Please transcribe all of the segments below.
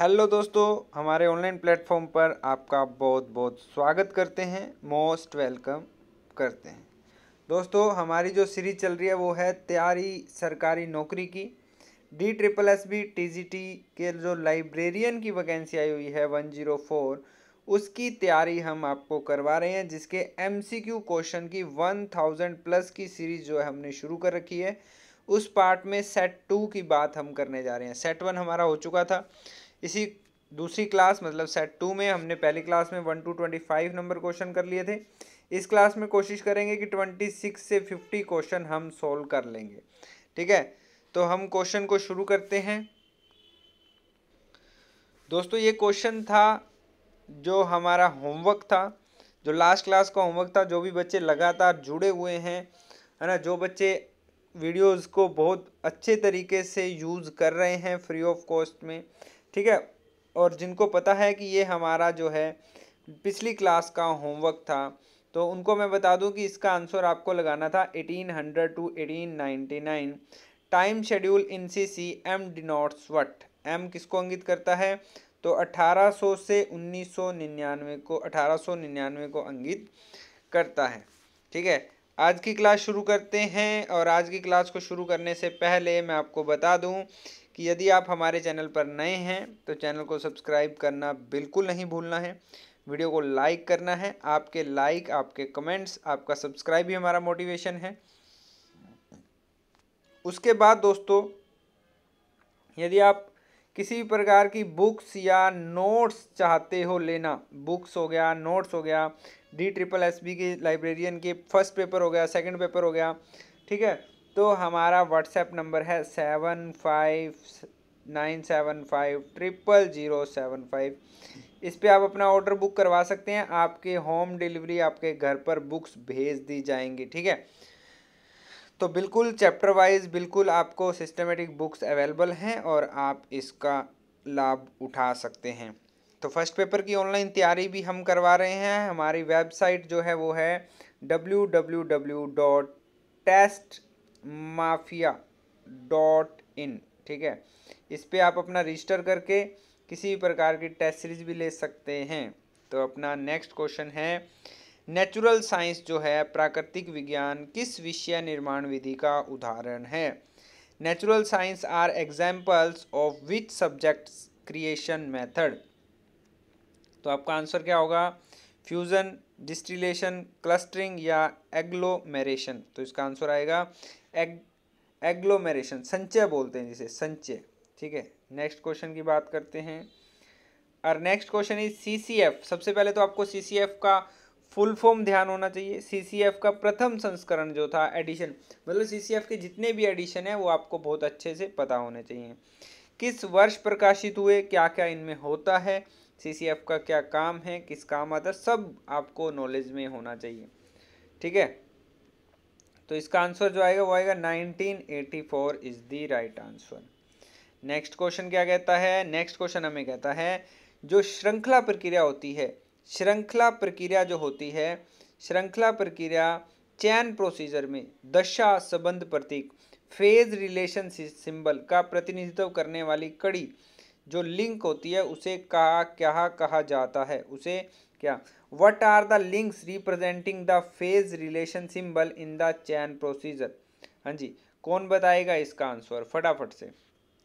hello दोस्तों हमारे online platform पर आपका बहुत बहुत स्वागत करते हैं मोस्ट वेलकम करते हैं दोस्तों हमारी जो सीरीज चल रही है वो है तैयारी सरकारी नौकरी की D triple S B T G T के जो लाइब्रेरियन की वैकेंसी आई हुई है वन जीरो फोर उसकी तैयारी हम आपको करवा रहे हैं जिसके क्यू क्वेश्चन की वन थाउजेंड प्लस की सीरीज जो है हमने शुरू कर रखी है उस पार्ट में सेट टू की बात हम करने जा रहे हैं सेट वन हमारा हो चुका था इसी दूसरी क्लास मतलब सेट टू में हमने पहली क्लास में one two twenty five number question कर लिए थे इस क्लास में कोशिश करेंगे कि ट्वेंटी सिक्स से फिफ्टी क्वेश्चन हम सोल्व कर लेंगे ठीक है तो हम क्वेश्चन को शुरू करते हैं दोस्तों ये क्वेश्चन था जो हमारा होमवर्क था जो लास्ट क्लास का होमवर्क था जो भी बच्चे लगातार जुड़े हुए हैं है ना जो बच्चे वीडियोस को बहुत अच्छे तरीके से यूज़ कर रहे हैं फ्री ऑफ कॉस्ट में ठीक है और जिनको पता है कि ये हमारा जो है पिछली क्लास का होमवर्क था तो उनको मैं बता दूं कि इसका आंसर आपको लगाना था 1800 to 1899 time schedule in C C M denotes what M किसको अंगित करता है तो 1800 से 1999 को 1899 को अंगित करता है ठीक है आज की क्लास शुरू करते हैं और आज की क्लास को शुरू करने से पहले मैं आपको बता दूं कि यदि आप हमारे चैनल पर नए हैं तो चैनल को सब्सक्राइब करना बिल्कुल नहीं भूलना है वीडियो को लाइक करना है आपके लाइक आपके कमेंट्स आपका सब्सक्राइब भी हमारा मोटिवेशन है उसके बाद दोस्तों यदि आप किसी भी प्रकार की बुक्स या नोट्स चाहते हो लेना बुक्स हो गया नोट्स हो गया डी ट्रिपल एस बी के लाइब्रेरियन के फर्स्ट पेपर हो गया सेकंड पेपर हो गया ठीक है तो हमारा व्हाट्सएप नंबर है seven five nine seven five triple zero seven five इस पर आप अपना ऑर्डर बुक करवा सकते हैं आपके होम डिलीवरी आपके घर पर बुक्स भेज दी जाएंगी ठीक है तो बिल्कुल चैप्टर वाइज बिल्कुल आपको सिस्टमेटिक बुक्स अवेलेबल हैं और आप इसका लाभ उठा सकते हैं तो फर्स्ट पेपर की ऑनलाइन तैयारी भी हम करवा रहे हैं हमारी वेबसाइट जो है वो है W W W dot test mafia dot in ठीक है इस पर आप अपना रजिस्टर करके किसी भी प्रकार की टेस्ट सीरीज भी ले सकते हैं तो अपना नेक्स्ट क्वेश्चन है नेचुरल साइंस जो है प्राकृतिक विज्ञान किस विषय निर्माण विधि का उदाहरण है natural science are examples of which subject creation method तो आपका आंसर क्या होगा फ्यूज़न डिस्टिलेशन क्लस्टरिंग या एग्लोमेरेशन तो इसका आंसर आएगा एग एग्लोमेरेशन संचय बोलते हैं जिसे संचय ठीक है नेक्स्ट क्वेश्चन की बात करते हैं और नेक्स्ट क्वेश्चन इज सीसीएफ सबसे पहले तो आपको सीसीएफ का फुल फॉर्म ध्यान होना चाहिए सीसीएफ का प्रथम संस्करण जो था एडिशन मतलब सीसीएफ के जितने भी एडिशन है वो आपको बहुत अच्छे से पता होने चाहिए किस वर्ष प्रकाशित हुए क्या क्या इनमें होता है सीसीएफ का क्या काम है किस काम आता है सब आपको नॉलेज में होना चाहिए ठीक है तो इसका आंसर जो आएगा वो आएगा 1984 is the right answer next question क्या कहता है नेक्स्ट क्वेश्चन हमें कहता है जो श्रृंखला प्रक्रिया होती है श्रृंखला प्रक्रिया जो होती है श्रृंखला प्रक्रिया चैन प्रोसीजर में दशा संबंध प्रतीक फेज रिलेशन सिंबल का प्रतिनिधित्व करने वाली कड़ी जो लिंक होती है उसे कहा क्या कहा जाता है उसे क्या what are the links representing the phase relation symbol in the chain procedure हाँ जी कौन बताएगा इसका आंसर फटाफट से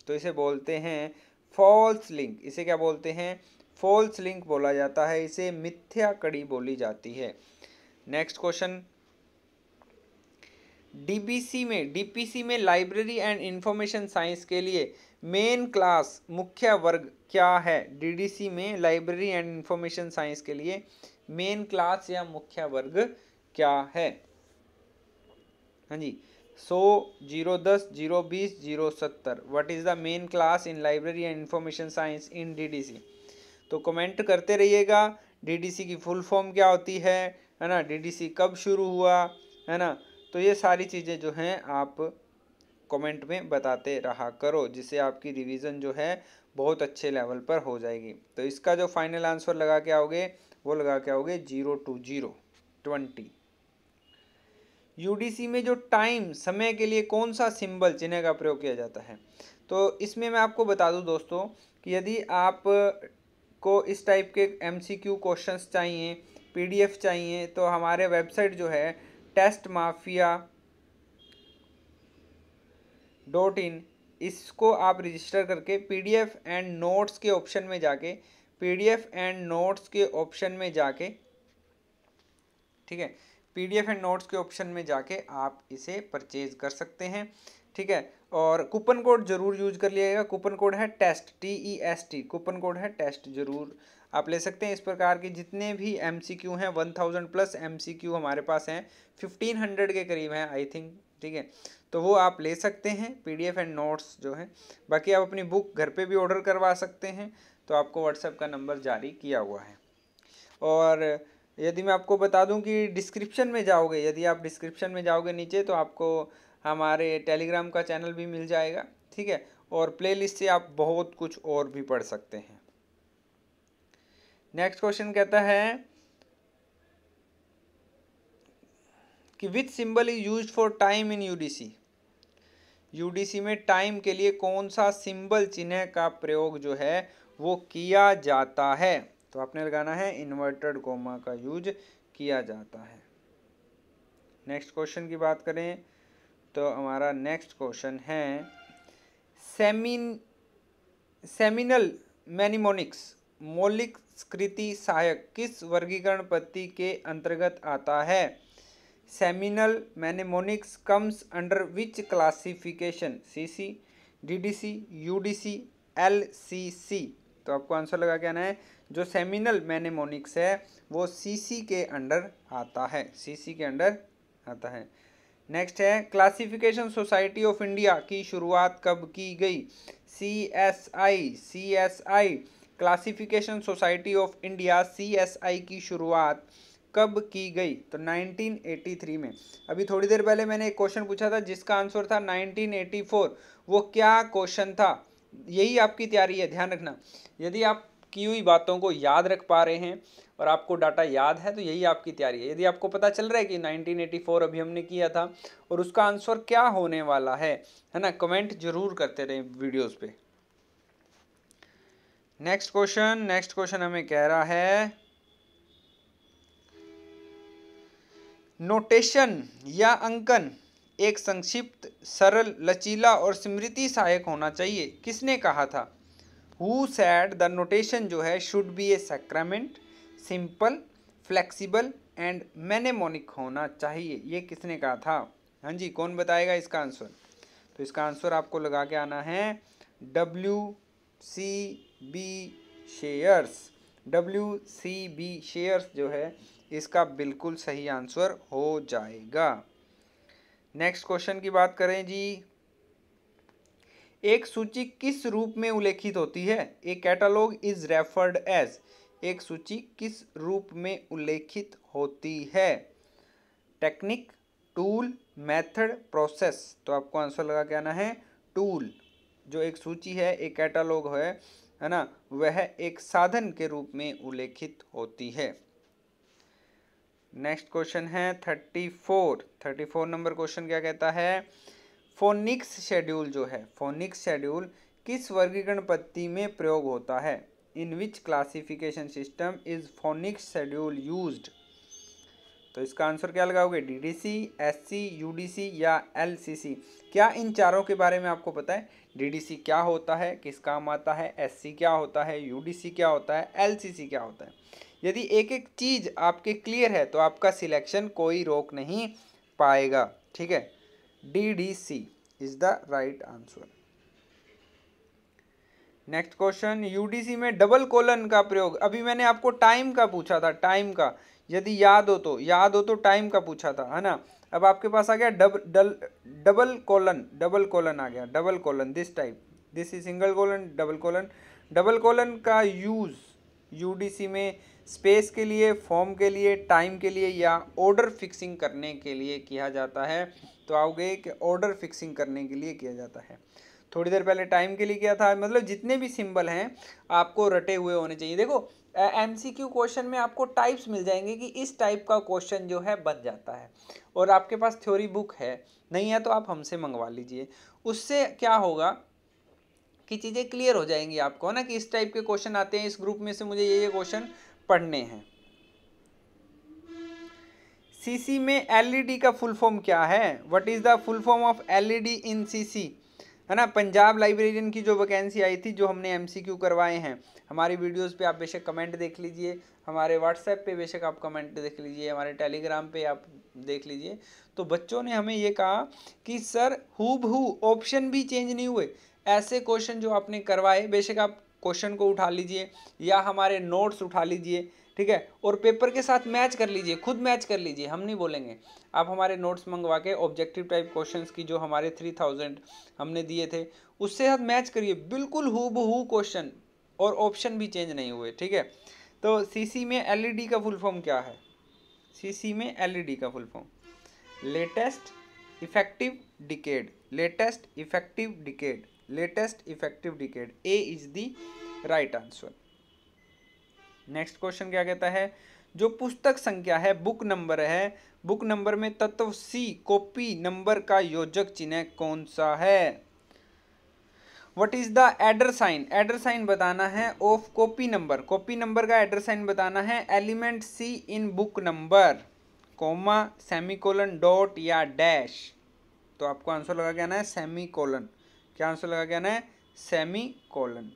तो इसे बोलते हैं फॉल्स लिंक इसे क्या बोलते हैं फॉल्स लिंक बोला जाता है इसे मिथ्या कड़ी बोली जाती है नेक्स्ट क्वेश्चन डीबीसी में डीपीसी में लाइब्रेरी एंड इंफॉर्मेशन साइंस के लिए मेन क्लास मुख्य वर्ग क्या है डीडीसी में लाइब्रेरी एंड इंफॉर्मेशन साइंस के लिए मेन क्लास या मुख्य वर्ग क्या है हाँ जी सो जीरो दस जीरो बीस जीरो सत्तर what is the main class in library and information science in DDC तो कमेंट करते रहिएगा डीडीसी की फुल फॉर्म क्या होती है है ना डीडीसी कब शुरू हुआ है ना तो ये सारी चीज़ें जो हैं आप कमेंट में बताते रहा करो जिससे आपकी रिवीजन जो है बहुत अच्छे लेवल पर हो जाएगी तो इसका जो फाइनल आंसर लगा के आओगे वो लगा के आओगे zero two zero twenty UDC में जो टाइम समय के लिए कौन सा सिंबल चिन्ह का प्रयोग किया जाता है तो इसमें मैं आपको बता दूं दोस्तों कि यदि आप को इस टाइप के एमसीक्यू क्वेश्चंस चाहिए पीडीएफ चाहिए तो हमारे वेबसाइट जो है टेस्ट माफिया डॉट इन इसको आप रजिस्टर करके पीडीएफ एंड नोट्स के ऑप्शन में जाके पीडीएफ एंड नोट्स के ऑप्शन में जाके ठीक है पीडीएफ एंड नोट्स के ऑप्शन में जाके आप इसे परचेज कर सकते हैं ठीक है और कूपन कोड जरूर यूज कर लिएगा कूपन कोड है test T E S T coupon code है टेस्ट जरूर आप ले सकते हैं इस प्रकार के जितने भी एम सी क्यू हैं one thousand plus M C Q हमारे पास हैं फिफ्टीन हंड्रेड के करीब हैं आई थिंक ठीक है तो वो आप ले सकते हैं पीडीएफ एंड नोट्स जो है बाकी आप अपनी बुक घर पे भी ऑर्डर करवा सकते हैं तो आपको व्हाट्सएप का नंबर जारी किया हुआ है और यदि मैं आपको बता दूं कि डिस्क्रिप्शन में जाओगे यदि आप डिस्क्रिप्शन में जाओगे नीचे तो आपको हमारे टेलीग्राम का चैनल भी मिल जाएगा ठीक है और प्लेलिस्ट से आप बहुत कुछ और भी पढ़ सकते हैं नेक्स्ट क्वेश्चन कहता है कि which symbol is use for time in UDC UDC में टाइम के लिए कौन सा सिंबल चिन्ह का प्रयोग जो है वो किया जाता है तो आपने लगाना है इन्वर्टेड कोमा का यूज किया जाता है नेक्स्ट क्वेश्चन की बात करें तो हमारा नेक्स्ट क्वेश्चन है सेमिन सेमिनल मैनिमोनिक्स मौलिक स्कृति सहायक किस वर्गीकरण पद्धति के अंतर्गत आता है C D D C U D C L C C तो आपको आंसर लगा के आना है जो सेमिनल मैनेमोनिक्स है वो सीसी के अंडर आता है सीसी के अंडर आता है नेक्स्ट है क्लासिफिकेशन सोसाइटी ऑफ इंडिया की शुरुआत कब की गई C S I C S I classification society of India C S I की शुरुआत कब की गई तो 1983 में अभी थोड़ी देर पहले मैंने एक क्वेश्चन पूछा था जिसका आंसर था 1984 वो क्या क्वेश्चन था यही आपकी तैयारी है ध्यान रखना यदि आप की हुई बातों को याद रख पा रहे हैं और आपको डाटा याद है तो यही आपकी तैयारी है यदि आपको पता चल रहा है कि 1984 अभी हमने किया था और उसका आंसर क्या होने वाला है है ना कमेंट जरूर करते रहे वीडियोस पे नेक्स्ट क्वेश्चन नेक्स्ट क्वेश्चन हमें कह रहा है नोटेशन या अंकन एक संक्षिप्त सरल लचीला और स्मृति सहायक होना चाहिए किसने कहा था हु सैड द नोटेशन जो है should be a sacrament simple flexible and mnemonic होना चाहिए ये किसने कहा था हाँ जी कौन बताएगा इसका आंसर तो इसका आंसर आपको लगा के आना है W C B shares W C B shares जो है इसका बिल्कुल सही आंसर हो जाएगा नेक्स्ट क्वेश्चन की बात करें जी एक सूची किस रूप में उल्लेखित होती है a catalogue is referred as एक सूची किस रूप में उल्लेखित होती है टेक्निक टूल मेथड प्रोसेस तो आपको आंसर लगा क्या आना है टूल जो एक सूची है एक कैटलॉग है है ना वह एक साधन के रूप में उल्लेखित होती है नेक्स्ट क्वेश्चन है thirty four thirty four number question क्या कहता है फोनिक्स शेड्यूल जो है फोनिक्स शेड्यूल किस वर्गीकरण पद्धति में प्रयोग होता है in which classification system is phoenix schedule use तो इसका आंसर क्या लगाओगे D D C S C U D C या एल सी सी क्या इन चारों के बारे में आपको पता है डी डी सी क्या होता है किस काम आता है एस सी क्या होता है यू डी सी क्या होता है एल सी सी क्या होता है यदि एक एक चीज़ आपके क्लियर है तो आपका सिलेक्शन कोई रोक नहीं पाएगा ठीक है D D C is the right answer next question UDC में डबल कोलन का प्रयोग अभी मैंने आपको टाइम का पूछा था टाइम का यदि याद हो तो याद हो तो टाइम का पूछा था है ना अब आपके पास आ गया double double colon double colon आ गया double colon this type this is single colon double colon double colon का यूज़ यूडीसी में स्पेस के लिए फॉर्म के लिए टाइम के लिए या ऑर्डर फिक्सिंग करने के लिए किया जाता है तो आओगे कि ऑर्डर फिक्सिंग करने के लिए किया जाता है थोड़ी देर पहले टाइम के लिए किया था मतलब जितने भी सिंबल हैं आपको रटे हुए होने चाहिए देखो एम सी क्यू क्वेश्चन में आपको टाइप्स मिल जाएंगे कि इस टाइप का क्वेश्चन जो है बन जाता है और आपके पास थ्योरी बुक है नहीं है तो आप हमसे मंगवा लीजिए उससे क्या होगा कि चीज़ें क्लियर हो जाएंगी आपको है ना कि इस टाइप के क्वेश्चन आते हैं इस ग्रुप में से मुझे ये ये क्वेश्चन पढ़ने हैं सीसी में एलईडी e का फुल फॉर्म क्या है what is the full form of LED in CC है ना पंजाब लाइब्रेरियन की जो वैकेंसी आई थी जो हमने एमसीक्यू करवाए हैं हमारी वीडियोस पे आप बेशक कमेंट देख लीजिए हमारे व्हाट्सएप पे बेशक आप कमेंट देख लीजिए हमारे टेलीग्राम पे आप देख लीजिए तो बच्चों ने हमें ये कहा कि सर हु ऑप्शन भी चेंज नहीं हुए ऐसे क्वेश्चन जो आपने करवाए बेशक आप क्वेश्चन को उठा लीजिए या हमारे नोट्स उठा लीजिए ठीक है और पेपर के साथ मैच कर लीजिए खुद मैच कर लीजिए हम नहीं बोलेंगे आप हमारे नोट्स मंगवा के ऑब्जेक्टिव टाइप क्वेश्चंस की जो हमारे थ्री थाउजेंड हमने दिए थे उससे साथ मैच करिए बिल्कुल हु बहू क्वेश्चन और ऑप्शन भी चेंज नहीं हुए ठीक है तो सी में एल e का फुल फॉर्म क्या है सी में एल e का full form latest effective decade latest effective decade latest effective decade A is the right answer next question क्या कहता है जो पुस्तक संख्या है बुक नंबर है बुक नंबर में तत्व सी कॉपी नंबर का योजक चिन्ह कौन सा है what is the adder sign adder sign बताना है of copy number copy number का एडर साइन बताना है element C in book number comma semicolon dot या डैश तो आपको आंसर लगा क्या ना है सेमीकोलन क्या आंसर लगा क्या है semicolon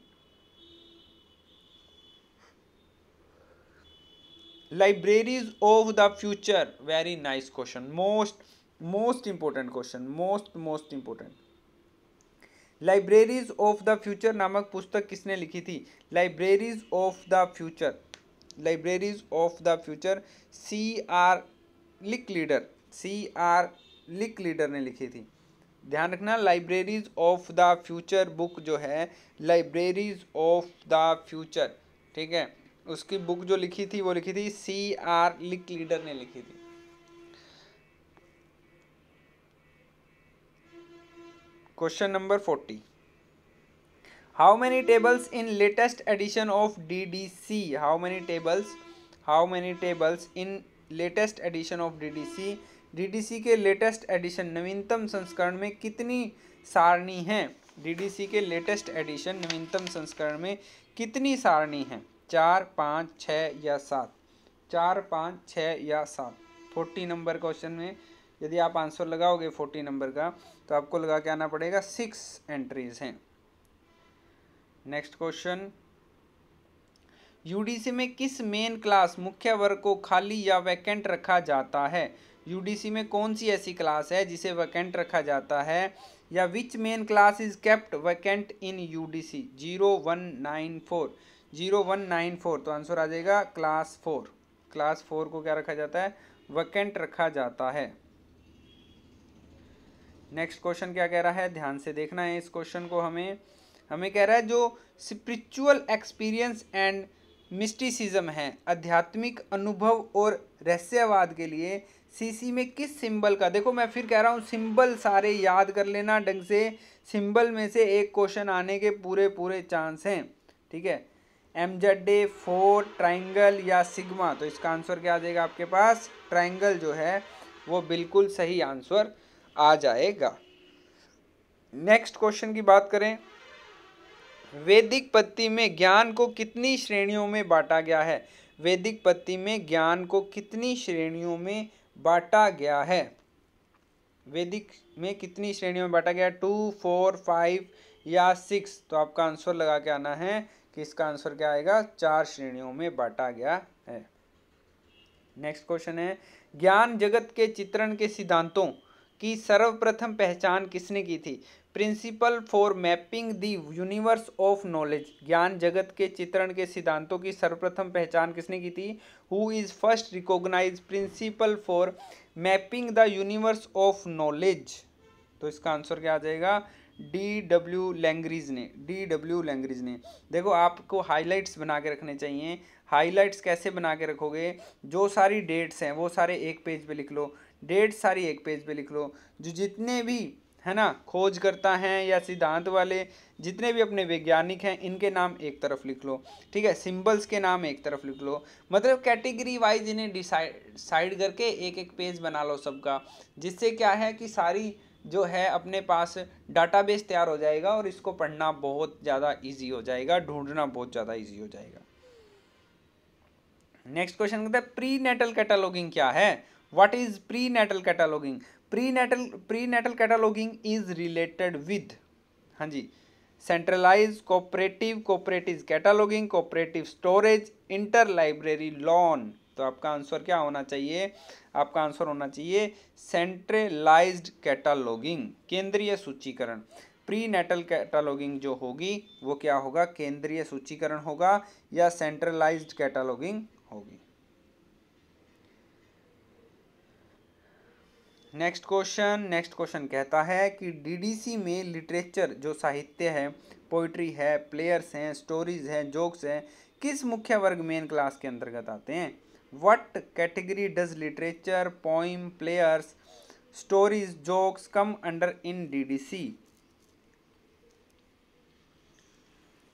libraries of the future very nice question most most important question most most important libraries of the future नामक पुस्तक किसने लिखी थी libraries of the future libraries of the future C R Licklider C R Licklider ने लिखी थी ध्यान रखना libraries of the future book जो है लाइब्रेरीज ऑफ द फ्यूचर ठीक है उसकी बुक जो लिखी थी वो लिखी थी सी आर लिक लीडर ने लिखी थी question number forty how many tables in latest edition of D D C how many tables how many tables in latest edition of D D C DDC के लेटेस्ट एडिशन नवीनतम संस्करण में कितनी सारणी है डीडीसी के लेटेस्ट एडिशन नवीनतम संस्करण में कितनी सारणी है चार पाँच छ या सात चार पाँच छ या सात फोर्टी नंबर क्वेश्चन में यदि आप आंसर लगाओगे फोर्टी नंबर का तो आपको लगा के आना पड़ेगा सिक्स एंट्रीज हैं नेक्स्ट क्वेश्चन यूडीसी में किस मेन क्लास मुख्य वर्ग को खाली या वैकेंट रखा जाता है यूडीसी में कौन सी ऐसी क्लास है जिसे वैकेंट रखा जाता है या which main class is kept vacant in UDC zero one nine four zero one nine four तो आंसर आ जाएगा क्लास फोर क्लास फोर को क्या रखा जाता है वैकेंट रखा जाता है नेक्स्ट क्वेश्चन क्या कह रहा है ध्यान से देखना है इस क्वेश्चन को हमें हमें कह रहा है जो स्पिरिचुअल एक्सपीरियंस एंड मिस्टिसिज्म है आध्यात्मिक अनुभव और रहस्यवाद के लिए सीसी में किस सिंबल का देखो मैं फिर कह रहा हूँ सिंबल सारे याद कर लेना ढंग से सिंबल में से एक क्वेश्चन आने के पूरे पूरे चांस हैं ठीक है M Z A four triangle या सिग्मा तो इसका आंसर क्या आ जाएगा आपके पास ट्राइंगल जो है वो बिल्कुल सही आंसर आ जाएगा नेक्स्ट क्वेश्चन की बात करें वैदिक पत्ति में ज्ञान को कितनी श्रेणियों में बांटा गया है वैदिक पत्ति में ज्ञान को कितनी श्रेणियों में बांटा गया है वैदिक में कितनी श्रेणियों में बांटा गया टू फोर फाइव या सिक्स तो आपका आंसर लगा के आना है कि इसका आंसर क्या आएगा चार श्रेणियों में बांटा गया है नेक्स्ट क्वेश्चन है ज्ञान जगत के चित्रण के सिद्धांतों की सर्वप्रथम पहचान किसने की थी principle for mapping the universe of knowledge ज्ञान जगत के चित्रण के सिद्धांतों की सर्वप्रथम पहचान किसने की थी who is first recognise principle for mapping the universe of knowledge तो इसका आंसर क्या आ जाएगा डी डब्ल्यू लैंग्रीज ने डी डब्ल्यू लैंग्रीज ने देखो आपको हाईलाइट्स बना के रखने चाहिए हाईलाइट्स कैसे बना के रखोगे जो सारी डेट्स हैं वो सारे एक पेज पे लिख लो डेट्स सारी एक पेज पे लिख लो जो जितने भी है ना खोजकर्ता हैं या सिद्धांत वाले जितने भी अपने वैज्ञानिक हैं इनके नाम एक तरफ लिख लो ठीक है सिंबल्स के नाम एक तरफ लिख लो मतलब कैटेगरी वाइज इन्हें डिसाइड करके एक एक पेज बना लो सबका जिससे क्या है कि सारी जो है अपने पास डाटाबेस तैयार हो जाएगा और इसको पढ़ना बहुत ज़्यादा ईजी हो जाएगा ढूंढना बहुत ज़्यादा ईजी हो जाएगा नेक्स्ट क्वेश्चन कहता है प्री नेटल कैटालॉगिंग क्या है what is prenatal cataloguing prenatal prenatal cataloguing is related with हाँ जी centralise cooperative cooperative cataloguing cooperative storage inter library loan तो आपका आंसर क्या होना चाहिए आपका आंसर होना चाहिए सेंट्रलाइज्ड कैटालॉगिंग केंद्रीय सूचीकरण प्री नेटल कैटालॉगिंग जो होगी वो क्या होगा केंद्रीय सूचीकरण होगा या सेंट्रलाइज्ड कैटालॉगिंग होगी नेक्स्ट क्वेश्चन नेक्स्ट क्वेश्चन कहता है कि डीडीसी में लिटरेचर जो साहित्य है पोइट्री है प्लेयर्स हैं स्टोरीज हैं जोक्स हैं किस मुख्य वर्ग मेन क्लास के अंतर्गत आते हैं what category does literature poem players stories jokes come under in DDC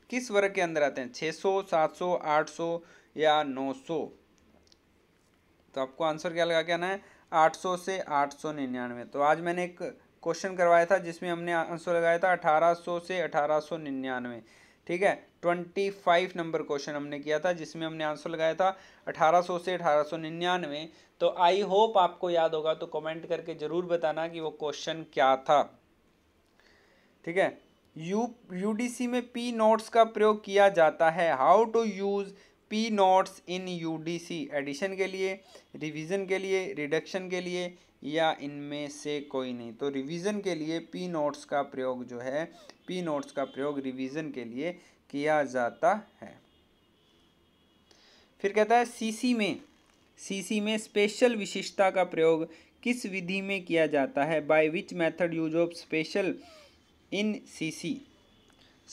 किस वर्ग के अंदर आते हैं 600, 700, 800 या 900 तो आपको आंसर क्या लगा क्या ना है 800 से निन्यानवे तो आज मैंने एक क्वेश्चन करवाया था जिसमें हमने आंसर लगाया था 1800 से निन्यानवे ठीक है 25 नंबर क्वेश्चन हमने किया था जिसमें हमने आंसर लगाया था 1800 से निन्यानवे तो आई होप आपको याद होगा तो कमेंट करके ज़रूर बताना कि वो क्वेश्चन क्या था ठीक है यू यूडीसी में पी नोट्स का प्रयोग किया जाता है how to use P notes in UDC edition के लिए रिवीजन के लिए रिडक्शन के लिए या इनमें से कोई नहीं तो रिवीजन के लिए पी नोट्स का प्रयोग जो है पी नोट्स का प्रयोग रिवीजन के लिए किया जाता है फिर कहता है सीसी में सीसी में स्पेशल विशिष्टता का प्रयोग किस विधि में किया जाता है by which method use of special in CC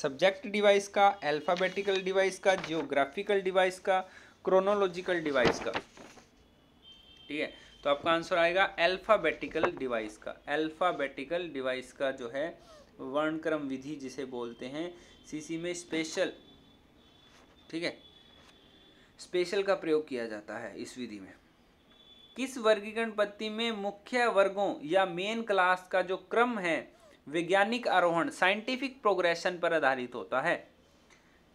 subject device का अल्फ़ाबेटिकल डिवाइस का जियोग्राफिकल डिवाइस का क्रोनोलॉजिकल डिवाइस का ठीक है तो आपका आंसर आएगा अल्फ़ाबेटिकल डिवाइस का अल्फ़ाबेटिकल डिवाइस का जो है वर्णक्रम विधि जिसे बोलते हैं सीसी में स्पेशल ठीक है स्पेशल का प्रयोग किया जाता है इस विधि में किस वर्गीकरण पद्धति में मुख्य वर्गों या मेन क्लास का जो क्रम है वैज्ञानिक आरोहण साइंटिफिक प्रोग्रेशन पर आधारित होता है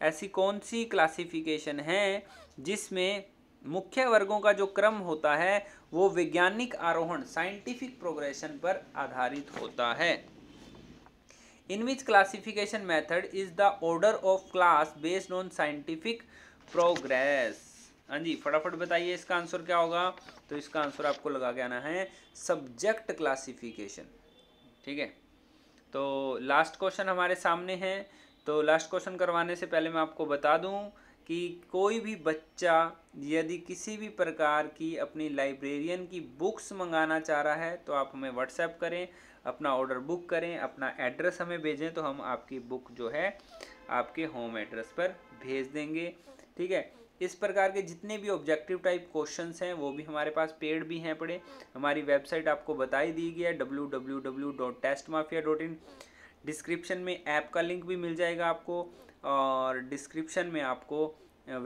ऐसी कौन सी क्लासिफिकेशन है जिसमें मुख्य वर्गों का जो क्रम होता है वो वैज्ञानिक आरोहण साइंटिफिक प्रोग्रेशन पर आधारित होता है in which classification method is the order of class based on scientific progress हाँ जी फटाफट बताइए इसका आंसर क्या होगा तो इसका आंसर आपको लगा के आना है सब्जेक्ट क्लासिफिकेशन ठीक है तो लास्ट क्वेश्चन हमारे सामने है तो लास्ट क्वेश्चन करवाने से पहले मैं आपको बता दूं कि कोई भी बच्चा यदि किसी भी प्रकार की अपनी लाइब्रेरियन की बुक्स मंगाना चाह रहा है तो आप हमें व्हाट्सएप करें अपना ऑर्डर बुक करें अपना एड्रेस हमें भेजें तो हम आपकी बुक जो है आपके होम एड्रेस पर भेज देंगे ठीक है इस प्रकार के जितने भी ऑब्जेक्टिव टाइप क्वेश्चन हैं वो भी हमारे पास पेड भी हैं पड़े हमारी वेबसाइट आपको बताई दी गई है डब्ल्यू डिस्क्रिप्शन में ऐप का लिंक भी मिल जाएगा आपको और डिस्क्रिप्शन में आपको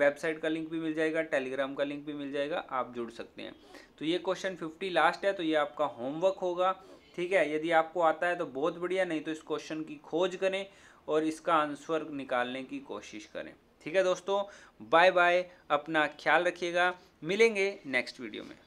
वेबसाइट का लिंक भी मिल जाएगा टेलीग्राम का लिंक भी मिल जाएगा आप जुड़ सकते हैं तो ये क्वेश्चन फिफ्टी लास्ट है तो ये आपका होमवर्क होगा ठीक है यदि आपको आता है तो बहुत बढ़िया नहीं तो इस क्वेश्चन की खोज करें और इसका आंसर निकालने की कोशिश करें ठीक है दोस्तों बाय बाय अपना ख्याल रखिएगा मिलेंगे नेक्स्ट वीडियो में